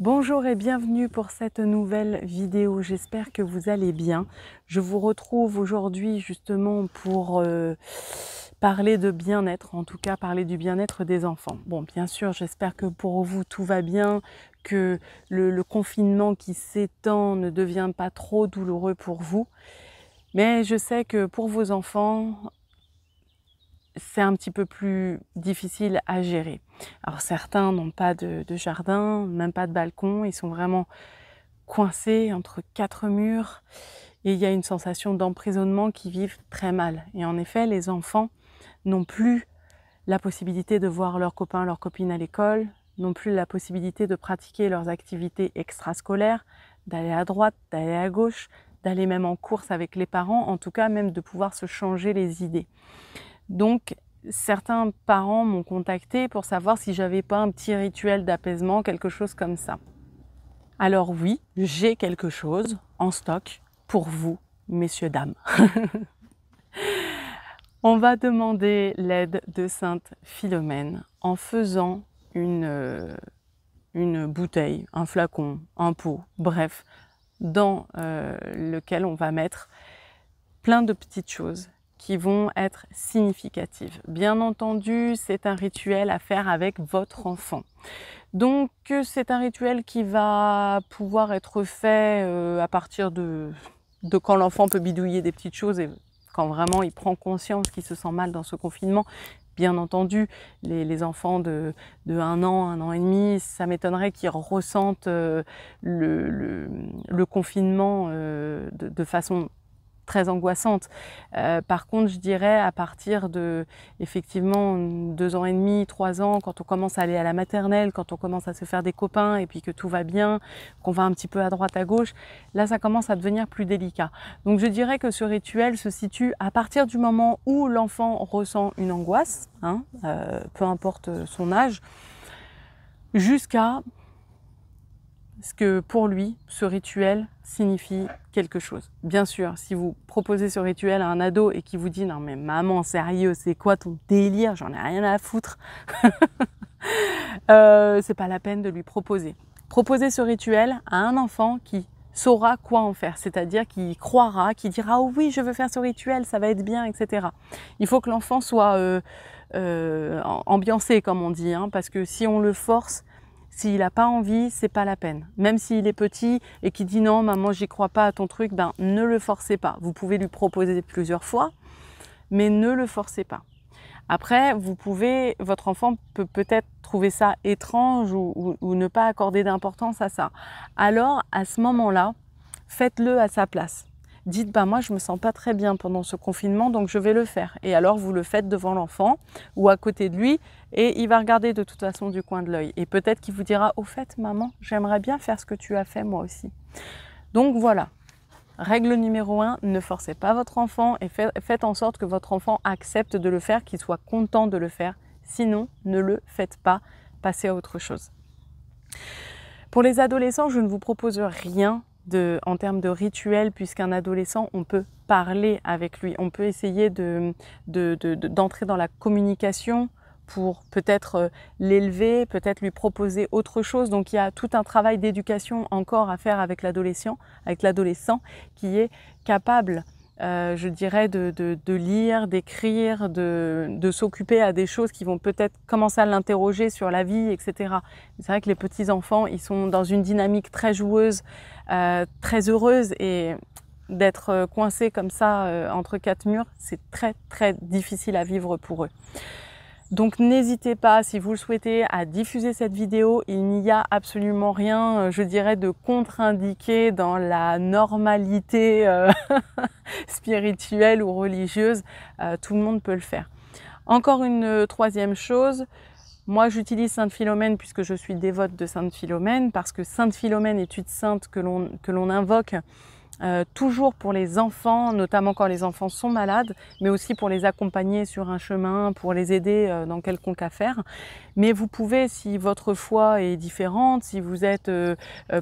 Bonjour et bienvenue pour cette nouvelle vidéo, j'espère que vous allez bien. Je vous retrouve aujourd'hui justement pour euh, parler de bien-être, en tout cas parler du bien-être des enfants. Bon, bien sûr, j'espère que pour vous tout va bien, que le confinement qui s'étend ne devient pas trop douloureux pour vous. Mais je sais que pour vos enfants, c'est un petit peu plus difficile à gérer. Alors certains n'ont pas de, jardin, même pas de balcon, ils sont vraiment coincés entre quatre murs et il y a une sensation d'emprisonnement qui vivent très mal. Et en effet, les enfants n'ont plus la possibilité de voir leurs copains, leurs copines à l'école, n'ont plus la possibilité de pratiquer leurs activités extrascolaires, d'aller à droite, d'aller à gauche, d'aller même en course avec les parents, en tout cas même de pouvoir se changer les idées. Donc, certains parents m'ont contacté pour savoir si j'avais pas un petit rituel d'apaisement, quelque chose comme ça. Alors oui, j'ai quelque chose en stock pour vous, messieurs, dames. On va demander l'aide de Sainte Philomène en faisant une, euh, bouteille, un flacon, un pot, bref, dans euh, lequel on va mettre plein de petites choses qui vont être significatives. Bien entendu, c'est un rituel à faire avec votre enfant. Donc euh, c'est un rituel qui va pouvoir être fait euh, à partir de, quand l'enfant peut bidouiller des petites choses et quand vraiment il prend conscience qu'il se sent mal dans ce confinement. Bien entendu, les, enfants de, un an, un an et demi, ça m'étonnerait qu'ils ressentent euh, le, confinement de, de façon angoissante. Euh, par contre, je dirais à partir de effectivement deux ans et demi, trois ans, quand on commence à aller à la maternelle, quand on commence à se faire des copains et puis que tout va bien, qu'on va un petit peu à droite à gauche, là ça commence à devenir plus délicat. Donc je dirais que ce rituel se situe à partir du moment où l'enfant ressent une angoisse, hein, euh, peu importe son âge, jusqu'à ce que pour lui, ce rituel signifie quelque chose. Bien sûr, si vous proposez ce rituel à un ado et qu'il vous dit non mais maman, sérieux, c'est quoi ton délire J'en ai rien à foutre. Euh, c'est pas la peine de lui proposer. Proposer ce rituel à un enfant qui saura quoi en faire, c'est-à-dire qui croira, qui dira oh oui, je veux faire ce rituel, ça va être bien, etc. Il faut que l'enfant soit euh, euh, ambiancé, comme on dit, hein, parce que si on le force, s'il n'a pas envie, c'est pas la peine. Même s'il est petit et qu'il dit non, maman, j'y crois pas à ton truc, ben ne le forcez pas. Vous pouvez lui proposer plusieurs fois, mais ne le forcez pas. Après, vous pouvez, votre enfant peut peut-être trouver ça étrange ou ne pas accorder d'importance à ça. Alors, à ce moment-là, faites-le à sa place dites bah moi je me sens pas très bien pendant ce confinement donc je vais le faire et alors vous le faites devant l'enfant ou à côté de lui et il va regarder de toute façon du coin de l'œil et peut-être qu'il vous dira au fait maman j'aimerais bien faire ce que tu as fait moi aussi donc voilà Règle numéro 1, ne forcez pas votre enfant et faites en sorte que votre enfant accepte de le faire, qu'il soit content de le faire. Sinon, ne le faites pas, passez à autre chose. Pour les adolescents, je ne vous propose rien en termes de rituel, puisqu'un adolescent, on peut parler avec lui, on peut essayer d'entrer dans la communication pour peut-être euh, l'élever, peut-être lui proposer autre chose. Donc il y a tout un travail d'éducation encore à faire avec l'adolescent, avec l'adolescent qui est capable euh, je dirais, de, lire, d'écrire, de, s'occuper à des choses qui vont peut-être commencer à l'interroger sur la vie, etc. C'est vrai que les petits-enfants, ils sont dans une dynamique très joueuse, euh, très heureuse, et d'être euh, coincé comme ça entre quatre murs, c'est très, très difficile à vivre pour eux. Donc n'hésitez pas, si vous le souhaitez, à diffuser cette vidéo. Il n'y a absolument rien, euh, je dirais, de contre-indiqué dans la normalité euh, spirituelle ou religieuse. Euh, tout le monde peut le faire. Encore une troisième chose, moi, j'utilise Sainte Philomène puisque je suis dévote de Sainte Philomène, parce que Sainte Philomène, est une sainte que l'on invoque, euh, toujours pour les enfants, notamment quand les enfants sont malades, mais aussi pour les accompagner sur un chemin, pour les aider euh, dans quelconque affaire. Mais vous pouvez, si votre foi est différente, si vous êtes euh,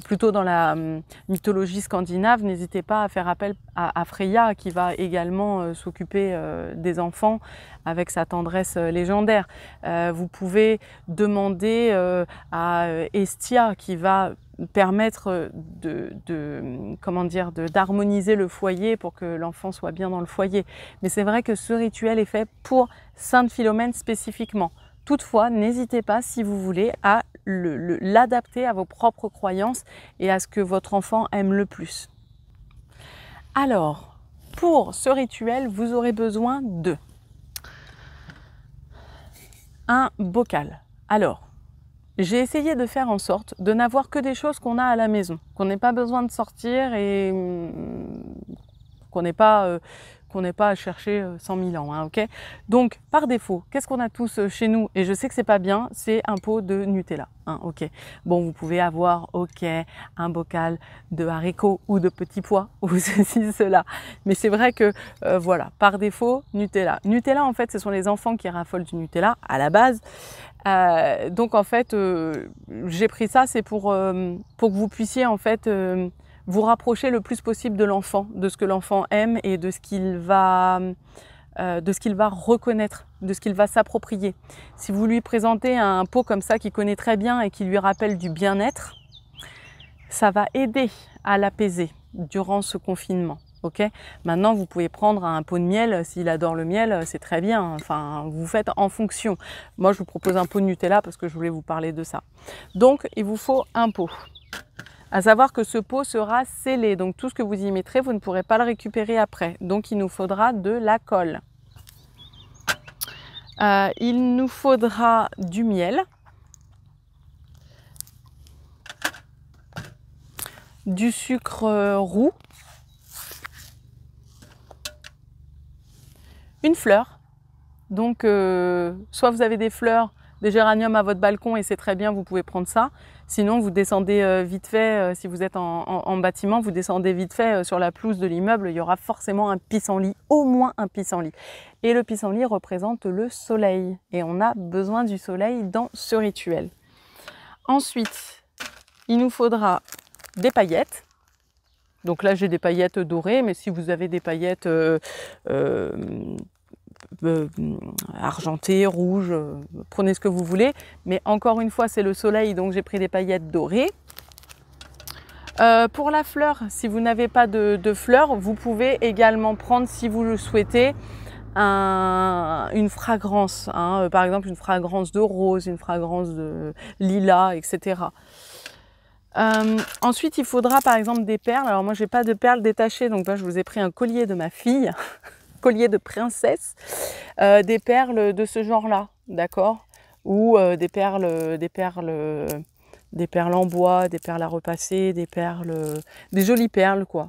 plutôt dans la hum, mythologie scandinave, n'hésitez pas à faire appel à, à Freya, qui va également s'occuper des enfants avec sa tendresse légendaire. vous pouvez demander à Estia, qui va permettre euh, de, comment dire d'harmoniser le foyer pour que l'enfant soit bien dans le foyer. Mais c'est vrai que ce rituel est fait pour Sainte Philomène spécifiquement. Toutefois, n'hésitez pas, si vous voulez, à l'adapter à vos propres croyances et à ce que votre enfant aime le plus. Alors, pour ce rituel, vous aurez besoin de un bocal. Alors, j'ai essayé de faire en sorte de n'avoir que des choses qu'on a à la maison, qu'on n'ait pas besoin de sortir et hum, qu'on n'ait pas euh, qu'on n'ait pas à chercher 100 euh, 000 ans, hein, ok Donc, par défaut, qu'est-ce qu'on a tous euh, chez nous Et je sais que c'est pas bien, c'est un pot de Nutella, hein, ok Bon, vous pouvez avoir, ok, un bocal de haricots ou de petits pois, ou ceci, cela. Mais c'est vrai que, euh, voilà, par défaut, Nutella. Nutella, en fait, ce sont les enfants qui raffolent du Nutella, à la base. donc, en fait, j'ai pris ça, c'est pour, pour que vous puissiez, en fait vous rapprochez le plus possible de l'enfant, de ce que l'enfant aime et de ce qu'il va, euh, de ce qu'il va reconnaître, de ce qu'il va s'approprier. Si vous lui présentez un pot comme ça qu'il connaît très bien et qui lui rappelle du bien-être, ça va aider à l'apaiser durant ce confinement. Ok. Maintenant, vous pouvez prendre un pot de miel s'il adore le miel, c'est très bien. Enfin, vous faites en fonction. Moi, je vous propose un pot de Nutella parce que je voulais vous parler de ça. Donc, il vous faut un pot. À savoir que ce pot sera scellé, donc tout ce que vous y mettrez, vous ne pourrez pas le récupérer après. Donc il nous faudra de la colle. Euh, il nous faudra du miel, du sucre euh, roux, une fleur. Donc, euh, soit vous avez des fleurs des géraniums à votre balcon et c'est très bien, vous pouvez prendre ça. Sinon, vous descendez euh, vite fait, euh, si vous êtes en, bâtiment, vous descendez vite fait euh, sur la pelouse de l'immeuble, il y aura forcément un pissenlit, au moins un pissenlit. Et le pissenlit représente le soleil et on a besoin du soleil dans ce rituel. Ensuite, il nous faudra des paillettes. Donc là, j'ai des paillettes dorées, mais si vous avez des paillettes euh, argenté, rouge, euh, prenez ce que vous voulez. Mais encore une fois, c'est le soleil, donc j'ai pris des paillettes dorées. Euh, pour la fleur, si vous n'avez pas de, fleurs, vous pouvez également prendre, si vous le souhaitez, une fragrance. Hein. par exemple, une fragrance de rose, une fragrance de lilas, etc. ensuite, il faudra par exemple des perles. Alors moi, j'ai pas de perles détachées, donc là, bah, je vous ai pris un collier de ma fille. collier de princesse, euh, des perles de ce genre-là, d'accord Ou euh, des perles, des perles, des perles en bois, des perles à repasser, des perles, des jolies perles, quoi.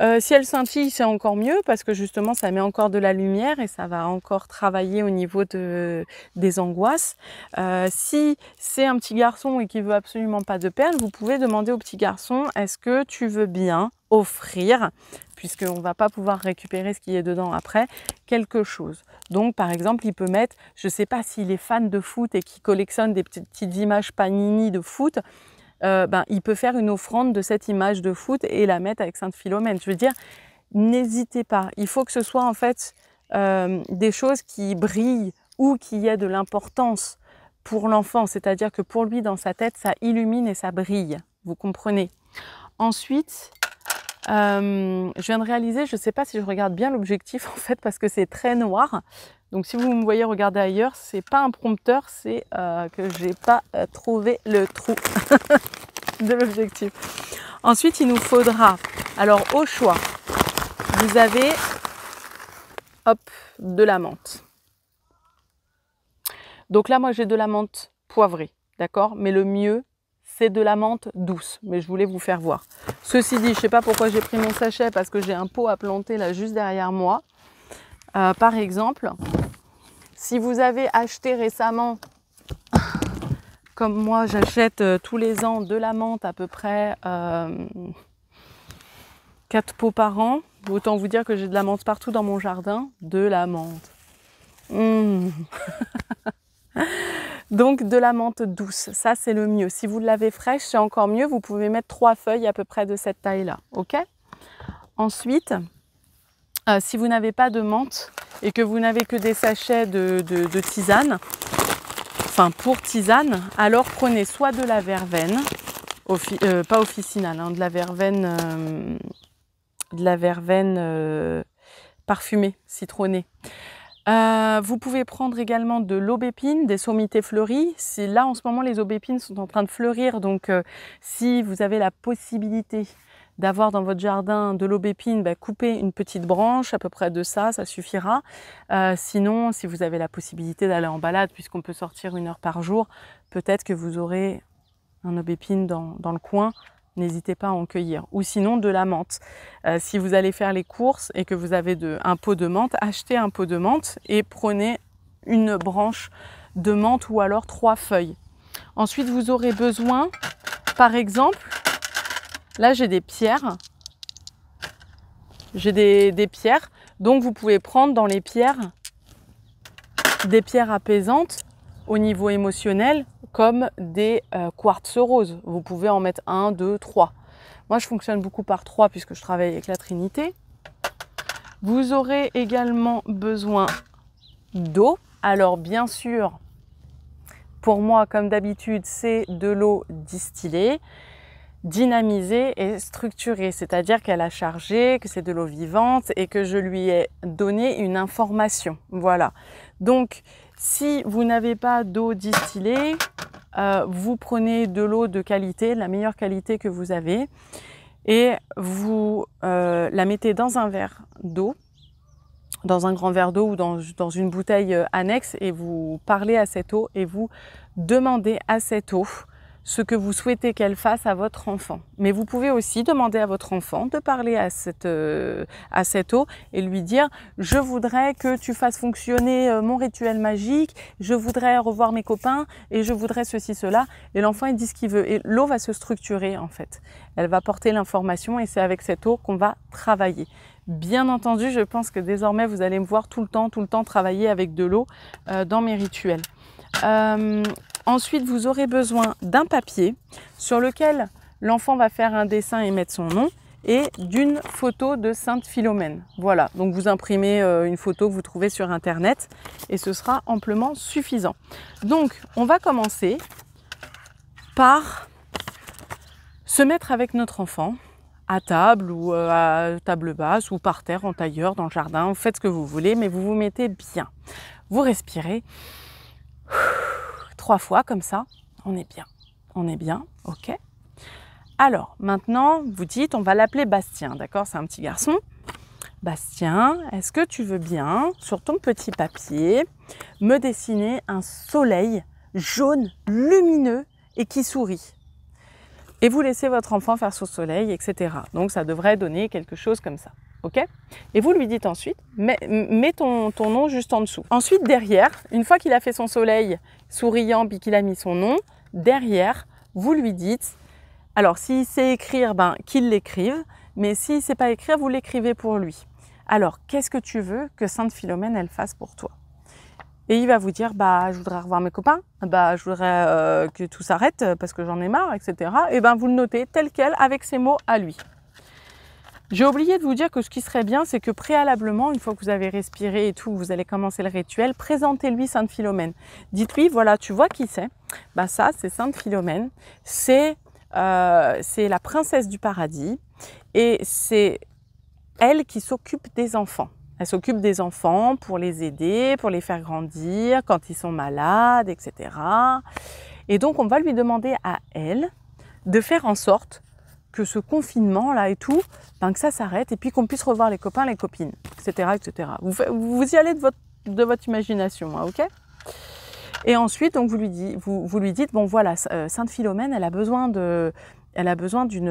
Euh, si elles scintillent, c'est encore mieux parce que justement, ça met encore de la lumière et ça va encore travailler au niveau de, des angoisses. si c'est un petit garçon et qu'il veut absolument pas de perles, vous pouvez demander au petit garçon est-ce que tu veux bien offrir puisqu'on ne va pas pouvoir récupérer ce qui est dedans après, quelque chose. Donc par exemple, il peut mettre, je ne sais pas s'il est fan de foot et qui collectionne des petites, images panini de foot, euh, ben, il peut faire une offrande de cette image de foot et la mettre avec Sainte Philomène. Je veux dire, n'hésitez pas. Il faut que ce soit en fait euh, des choses qui brillent ou qui aient de l'importance pour l'enfant, c'est-à-dire que pour lui, dans sa tête, ça illumine et ça brille. Vous comprenez Ensuite, euh, je viens de réaliser, je ne sais pas si je regarde bien l'objectif en fait parce que c'est très noir. Donc si vous me voyez regarder ailleurs, c'est pas un prompteur, c'est que euh, que j'ai pas euh, trouvé le trou de l'objectif. Ensuite, il nous faudra, alors au choix, vous avez, hop, de la menthe. Donc là, moi, j'ai de la menthe poivrée, d'accord Mais le mieux, c'est de la menthe douce, mais je voulais vous faire voir. Ceci dit, je ne sais pas pourquoi j'ai pris mon sachet, parce que j'ai un pot à planter là juste derrière moi. Euh, par exemple, si vous avez acheté récemment, comme moi j'achète euh, tous les ans de la menthe à peu près euh, quatre pots par an, autant vous dire que j'ai de la menthe partout dans mon jardin, de la menthe. Mmh. Donc de la menthe douce, ça c'est le mieux. Si vous l'avez fraîche, c'est encore mieux. Vous pouvez mettre trois feuilles à peu près de cette taille-là. OK Ensuite, euh, si vous n'avez pas de menthe et que vous n'avez que des sachets de, tisane, enfin pour tisane, alors prenez soit de la verveine, euh, pas officinale, hein, de la verveine, euh, de la verveine parfumée, citronnée. Euh, vous pouvez prendre également de l'aubépine, des sommités fleuries. là en ce moment les aubépines sont en train de fleurir, donc euh, si vous avez la possibilité d'avoir dans votre jardin de l'aubépine, bah, coupez une petite branche à peu près de ça, ça suffira. Euh, sinon, si vous avez la possibilité d'aller en balade, puisqu'on peut sortir une heure par jour, peut-être que vous aurez un aubépine dans le coin n'hésitez pas à en cueillir. Ou sinon de la menthe. Euh, si vous allez faire les courses et que vous avez un pot de menthe, achetez un pot de menthe et prenez une branche de menthe ou alors trois feuilles. Ensuite, vous aurez besoin, par exemple, là j'ai des pierres. J'ai des, des pierres, donc vous pouvez prendre dans les pierres des pierres apaisantes au niveau émotionnel comme des euh, quartz roses. Vous pouvez en mettre un, deux, trois. Moi, je fonctionne beaucoup par trois puisque je travaille avec la Trinité. Vous aurez également besoin d'eau. Alors, bien sûr, pour moi, comme d'habitude, c'est de l'eau distillée, dynamisée et structurée, c'est-à-dire qu'elle a chargé, que c'est de l'eau vivante et que je lui ai donné une information. Voilà. Donc, si vous n'avez pas d'eau distillée, euh, vous prenez de l'eau de qualité, la meilleure qualité que vous avez, et vous euh, la mettez dans un verre d'eau, dans un grand verre d'eau ou dans, une bouteille euh, annexe, et vous parlez à cette eau et vous demandez à cette eau ce que vous souhaitez qu'elle fasse à votre enfant. Mais vous pouvez aussi demander à votre enfant de parler à cette, euh, à cette eau et lui dire je voudrais que tu fasses fonctionner euh, mon rituel magique, je voudrais revoir mes copains et je voudrais ceci cela. Et l'enfant il dit ce qu'il veut et l'eau va se structurer en fait. Elle va porter l'information et c'est avec cette eau qu'on va travailler. Bien entendu, je pense que désormais vous allez me voir tout le temps, tout le temps travailler avec de l'eau euh, dans mes rituels. Ensuite, vous aurez besoin d'un papier sur lequel l'enfant va faire un dessin et mettre son nom et d'une photo de Sainte Philomène. Voilà, donc vous imprimez euh, une photo que vous trouvez sur Internet et ce sera amplement suffisant. Donc, on va commencer par se mettre avec notre enfant à table ou euh, à table basse ou par terre, en tailleur, dans le jardin, vous faites ce que vous voulez, mais vous vous mettez bien. Vous respirez trois fois comme ça, on est bien. On est bien, ok Alors, maintenant, vous dites, on va l'appeler Bastien, d'accord C'est un petit garçon. Bastien, est-ce que tu veux bien, sur ton petit papier, me dessiner un soleil jaune, lumineux et qui sourit Et vous laissez votre enfant faire son soleil, etc. Donc ça devrait donner quelque chose comme ça. Et vous lui dites ensuite, mets, ton, nom juste en dessous. Ensuite, derrière, une fois qu'il a fait son soleil souriant puis qu'il a mis son nom, derrière, vous lui dites, alors s'il sait écrire, ben, qu'il l'écrive, mais s'il ne sait pas écrire, vous l'écrivez pour lui. Alors, qu'est-ce que tu veux que Sainte Philomène, elle fasse pour toi et il va vous dire, bah, je voudrais revoir mes copains, bah, je voudrais euh, que tout s'arrête parce que j'en ai marre, etc. Et ben, vous le notez tel quel avec ces mots à lui. J'ai oublié de vous dire que ce qui serait bien, c'est que préalablement, une fois que vous avez respiré et tout, vous allez commencer le rituel, présentez-lui Sainte Philomène. Dites-lui, voilà, tu vois qui c'est Bah ça, c'est Sainte Philomène. C'est euh, c'est la princesse du paradis et c'est elle qui s'occupe des enfants. Elle s'occupe des enfants pour les aider, pour les faire grandir quand ils sont malades, etc. Et donc on va lui demander à elle de faire en sorte que ce confinement-là et tout, ben, que ça s'arrête et puis qu'on puisse revoir les copains, les copines, etc. etc. Vous, vous y allez de votre, de votre imagination, hein, ok Et ensuite, donc, vous, lui dit, vous, vous lui dites, bon voilà, euh, Sainte Philomène, elle a besoin de... Elle a besoin d'une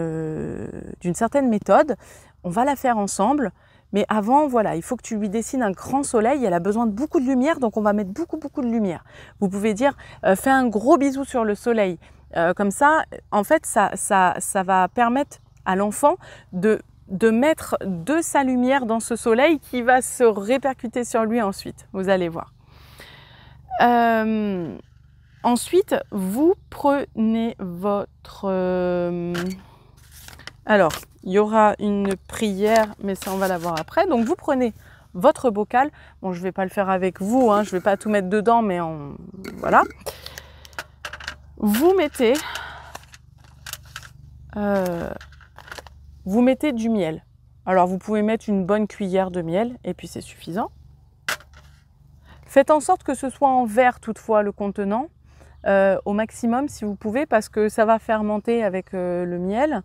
certaine méthode. On va la faire ensemble. Mais avant, voilà, il faut que tu lui dessines un grand soleil. Elle a besoin de beaucoup de lumière, donc on va mettre beaucoup, beaucoup de lumière. Vous pouvez dire, euh, fais un gros bisou sur le soleil. Euh, comme ça, en fait, ça, va permettre à l'enfant de, mettre de sa lumière dans ce soleil qui va se répercuter sur lui ensuite. Vous allez voir. Euh, ensuite, vous prenez votre... Euh, alors, il y aura une prière, mais ça, on va la voir après. Donc, vous prenez votre bocal. Bon, je ne vais pas le faire avec vous, hein, je ne vais pas tout mettre dedans, mais voilà vous mettez, euh, vous mettez du miel. Alors vous pouvez mettre une bonne cuillère de miel et puis c'est suffisant. Faites en sorte que ce soit en verre toutefois le contenant, euh, au maximum si vous pouvez, parce que ça va fermenter avec euh, le miel,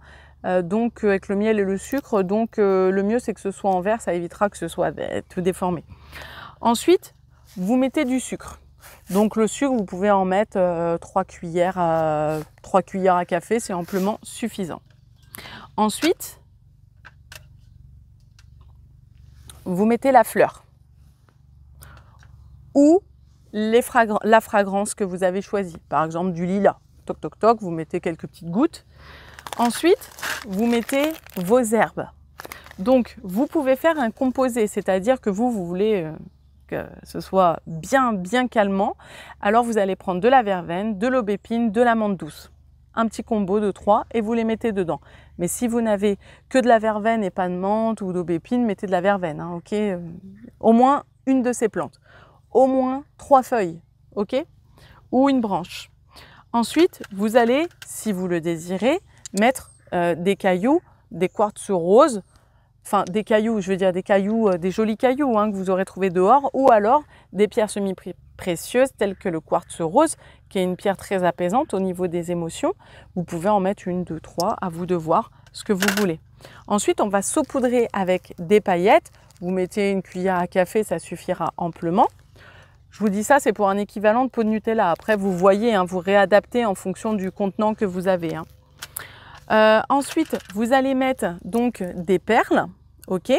donc avec le miel et le sucre. Donc le mieux c'est que ce soit en verre, ça évitera que ce soit déformé. Ensuite, vous mettez du sucre. Donc le sucre, vous pouvez en mettre euh, trois 3, cuillères à, cuillères à café, c'est amplement suffisant. Ensuite, vous mettez la fleur ou la fragrance que vous avez choisie, par exemple du lilas. Toc toc toc, vous mettez quelques petites gouttes. Ensuite, vous mettez vos herbes. Donc, vous pouvez faire un composé, c'est-à-dire que vous, vous voulez euh, ce soit bien, bien calmant, alors vous allez prendre de la verveine, de l'aubépine, de l'amande douce. Un petit combo de trois et vous les mettez dedans. Mais si vous n'avez que de la verveine et pas de menthe ou d'aubépine, mettez de la verveine, hein, ok euh, Au moins une de ces plantes. Au moins trois feuilles, ok Ou une branche. Ensuite, vous allez, si vous le désirez, mettre euh, des cailloux, des quartz roses enfin des cailloux, je veux dire des cailloux, euh, des jolis cailloux hein, que vous aurez trouvé dehors, ou alors des pierres semi-précieuses telles que le quartz rose, qui est une pierre très apaisante au niveau des émotions. Vous pouvez en mettre une, deux, trois, à vous de voir ce que vous voulez. Ensuite, on va saupoudrer avec des paillettes. Vous mettez une cuillère à café, ça suffira amplement. Je vous dis ça, c'est pour un équivalent de pot de Nutella. Après, vous voyez, hein, vous réadaptez en fonction du contenant que vous avez. Hein. Euh, ensuite, vous allez mettre donc des perles, ok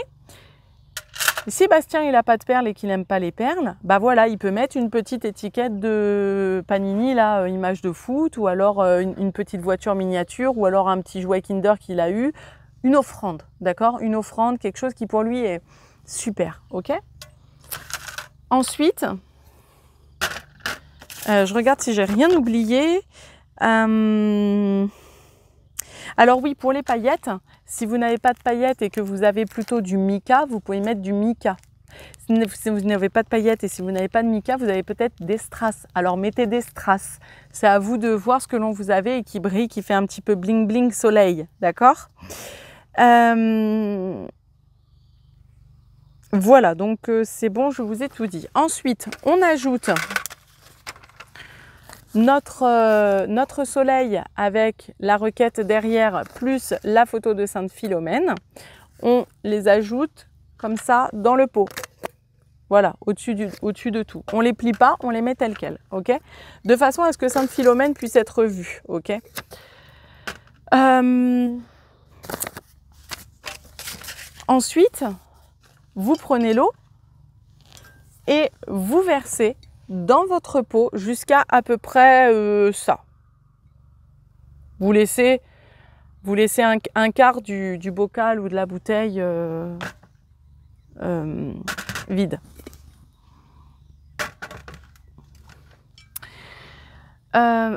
si Bastien il n'a pas de perles et qu'il n'aime pas les perles, bah voilà, il peut mettre une petite étiquette de Panini, là, euh, image de foot, ou alors euh, une, petite voiture miniature, ou alors un petit jouet Kinder qu'il a eu, une offrande, d'accord Une offrande, quelque chose qui pour lui est super, ok Ensuite, je regarde si j'ai rien oublié. Alors oui, pour les paillettes, si vous n'avez pas de paillettes et que vous avez plutôt du mica, vous pouvez mettre du mica. Si vous n'avez pas de paillettes et si vous n'avez pas de mica, vous avez peut-être des strass. Alors mettez des strass. C'est à vous de voir ce que l'on vous avait et qui brille, qui fait un petit peu bling bling soleil. D'accord euh, Voilà, donc euh, c'est bon, je vous ai tout dit. Ensuite, on ajoute notre, euh, notre soleil avec la requête derrière plus la photo de Sainte Philomène, on les ajoute comme ça dans le pot. Voilà, au-dessus, au de tout. On les plie pas, on les met tel quel ok De façon à ce que Sainte Philomène puisse être vue, ok euh, Ensuite, vous prenez l'eau et vous versez dans votre peau jusqu'à à peu près euh, ça. Vous laissez, vous laissez un, quart du, bocal ou de la bouteille euh, euh, vide.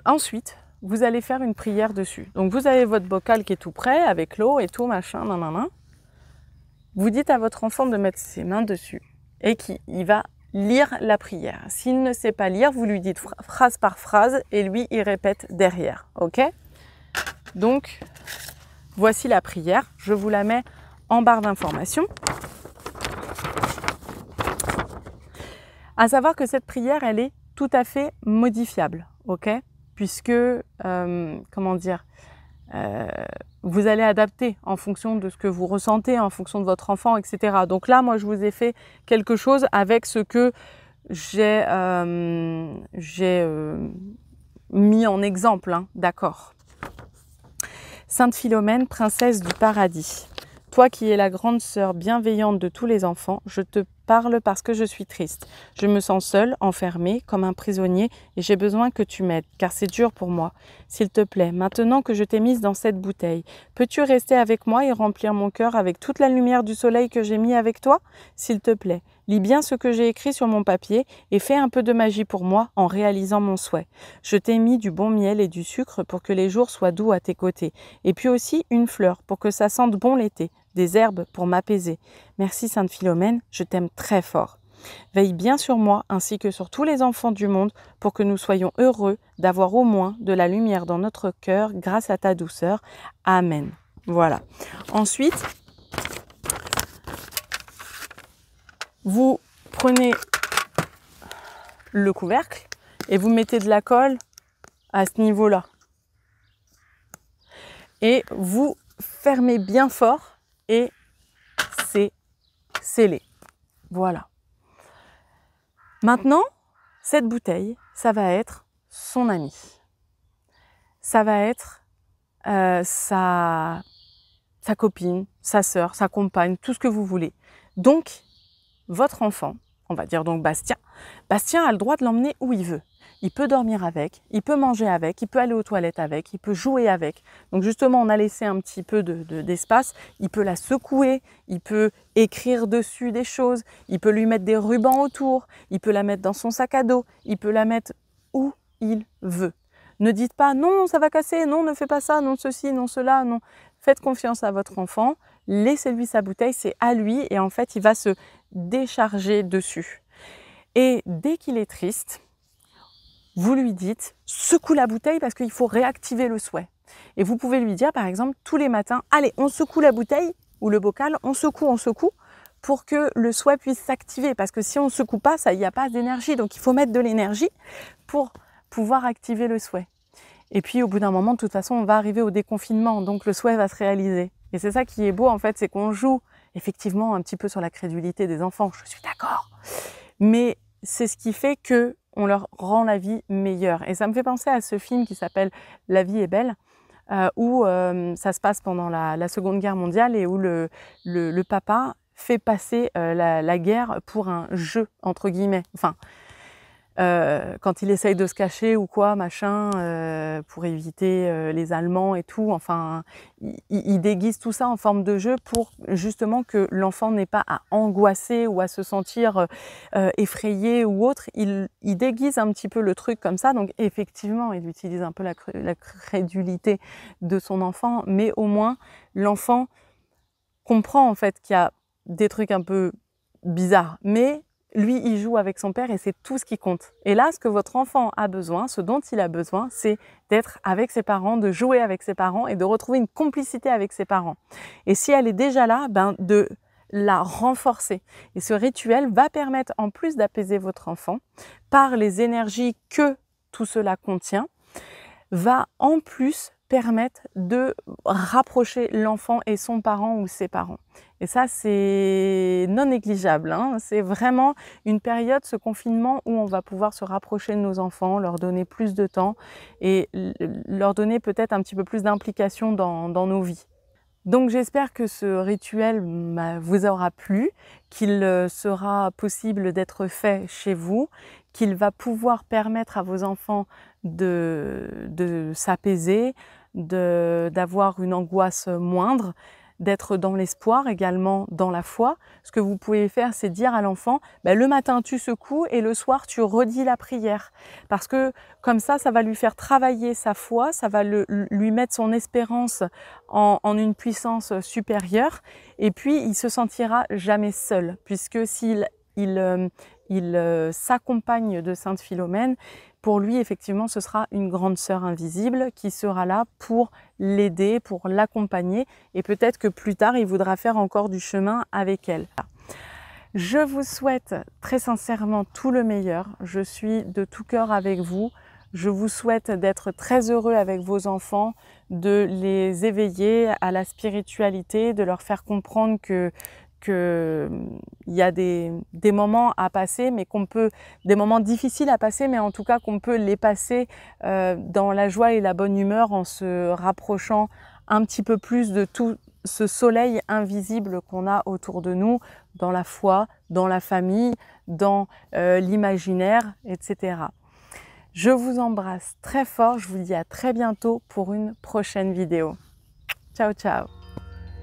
ensuite, vous allez faire une prière dessus. Donc vous avez votre bocal qui est tout prêt avec l'eau et tout, machin, nan, nan, nan. Vous dites à votre enfant de mettre ses mains dessus et qu'il va lire la prière. S'il ne sait pas lire, vous lui dites phrase par phrase et lui, il répète derrière. OK Donc, voici la prière. Je vous la mets en barre d'information. À savoir que cette prière, elle est tout à fait modifiable, ok Puisque, euh, comment dire, euh, vous allez adapter en fonction de ce que vous ressentez, en fonction de votre enfant, etc. Donc là, moi, je vous ai fait quelque chose avec ce que j'ai euh, euh, mis en exemple, hein, d'accord. Sainte Philomène, princesse du paradis, toi qui es la grande sœur bienveillante de tous les enfants, je te parle parce que je suis triste. Je me sens seule, enfermée, comme un prisonnier, et j'ai besoin que tu m'aides, car c'est dur pour moi. S'il te plaît, maintenant que je t'ai mise dans cette bouteille, peux-tu rester avec moi et remplir mon cœur avec toute la lumière du soleil que j'ai mis avec toi S'il te plaît, lis bien ce que j'ai écrit sur mon papier et fais un peu de magie pour moi en réalisant mon souhait. Je t'ai mis du bon miel et du sucre pour que les jours soient doux à tes côtés, et puis aussi une fleur pour que ça sente bon l'été des herbes pour m'apaiser. Merci Sainte Philomène, je t'aime très fort. Veille bien sur moi ainsi que sur tous les enfants du monde pour que nous soyons heureux d'avoir au moins de la lumière dans notre cœur grâce à ta douceur. Amen. Voilà. Ensuite, vous prenez le couvercle et vous mettez de la colle à ce niveau-là. Et vous fermez bien fort et c'est scellé. Voilà. Maintenant, cette bouteille, ça va être son ami. Ça va être euh, sa, sa copine, sa sœur, sa compagne, tout ce que vous voulez. Donc, votre enfant, on va dire donc Bastien, Bastien a le droit de l'emmener où il veut il peut dormir avec, il peut manger avec, il peut aller aux toilettes avec, il peut jouer avec. Donc justement, on a laissé un petit peu d'espace, de, il peut la secouer, il peut écrire dessus des choses, il peut lui mettre des rubans autour, il peut la mettre dans son sac à dos, il peut la mettre où il veut. Ne dites pas non, ça va casser, non, ne fais pas ça, non, ceci, non, cela, non. Faites confiance à votre enfant, laissez-lui sa bouteille, c'est à lui et en fait, il va se décharger dessus. Et dès qu'il est triste, vous lui dites secoue la bouteille parce qu'il faut réactiver le souhait. Et vous pouvez lui dire par exemple tous les matins allez, on secoue la bouteille ou le bocal, on secoue, on secoue pour que le souhait puisse s'activer parce que si on ne secoue pas, ça il n'y a pas d'énergie. Donc il faut mettre de l'énergie pour pouvoir activer le souhait. Et puis au bout d'un moment, de toute façon, on va arriver au déconfinement, donc le souhait va se réaliser. Et c'est ça qui est beau en fait, c'est qu'on joue effectivement un petit peu sur la crédulité des enfants, je suis d'accord. Mais c'est ce qui fait que on leur rend la vie meilleure. Et ça me fait penser à ce film qui s'appelle La vie est belle. Euh, où euh, ça se passe pendant la, Seconde Guerre mondiale et où le, papa fait passer euh, la, la, guerre pour un jeu, entre guillemets. Enfin, euh, quand il essaye de se cacher ou quoi, machin, euh, pour éviter euh, les Allemands et tout. Enfin, il, déguise tout ça en forme de jeu pour justement que l'enfant n'ait pas à angoisser ou à se sentir effrayé ou autre. Il, déguise un petit peu le truc comme ça. Donc effectivement, il utilise un peu la, la crédulité de son enfant, mais au moins l'enfant comprend en fait qu'il y a des trucs un peu bizarres, mais lui, il joue avec son père et c'est tout ce qui compte. Et là, ce que votre enfant a besoin, ce dont il a besoin, c'est d'être avec ses parents, de jouer avec ses parents et de retrouver une complicité avec ses parents. Et si elle est déjà là, ben de la renforcer. Et ce rituel va permettre, en plus d'apaiser votre enfant, par les énergies que tout cela contient, va en plus permettent de rapprocher l'enfant et son parent ou ses parents. Et ça, c'est non négligeable. Hein. C'est vraiment une période, ce confinement, où on va pouvoir se rapprocher de nos enfants, leur donner plus de temps et leur donner peut-être un petit peu plus d'implication dans, nos vies. Donc j'espère que ce rituel bah, vous aura plu, qu'il euh, sera possible d'être fait chez vous, qu'il va pouvoir permettre à vos enfants de s'apaiser, d'avoir une angoisse moindre, d'être dans l'espoir, également dans la foi. Ce que vous pouvez faire, c'est dire à l'enfant, bah, le matin tu secoues et le soir tu redis la prière. Parce que comme ça, ça va lui faire travailler sa foi, ça va lui mettre son espérance en, une puissance supérieure. Et puis, il se sentira jamais seul, puisque s'il euh, euh, s'accompagne de Sainte Philomène, pour lui, effectivement, ce sera une grande sœur invisible qui sera là pour l'aider, pour l'accompagner, et peut-être que plus tard, il voudra faire encore du chemin avec elle. Je vous souhaite très sincèrement tout le meilleur. Je suis de tout cœur avec vous. Je vous souhaite d'être très heureux avec vos enfants, de les éveiller à la spiritualité, de leur faire comprendre que qu'il y a des, moments à passer, mais qu'on peut, des moments difficiles à passer, mais en tout cas qu'on peut les passer euh, dans la joie et la bonne humeur en se rapprochant un petit peu plus de tout ce soleil invisible qu'on a autour de nous, dans la foi, dans la famille, dans euh, l'imaginaire, etc. Je vous embrasse très fort, je vous dis à très bientôt pour une prochaine vidéo. Ciao ciao